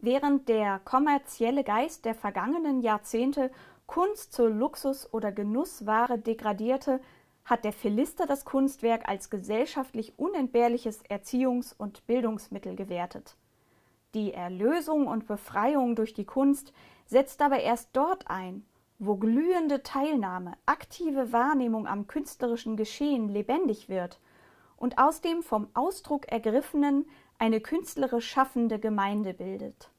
Während der kommerzielle Geist der vergangenen Jahrzehnte Kunst zur Luxus- oder Genussware degradierte, hat der Philister das Kunstwerk als gesellschaftlich unentbehrliches Erziehungs- und Bildungsmittel gewertet. Die Erlösung und Befreiung durch die Kunst setzt aber erst dort ein, wo glühende Teilnahme, aktive Wahrnehmung am künstlerischen Geschehen lebendig wird – und aus dem vom Ausdruck ergriffenen eine künstlerisch schaffende Gemeinde bildet.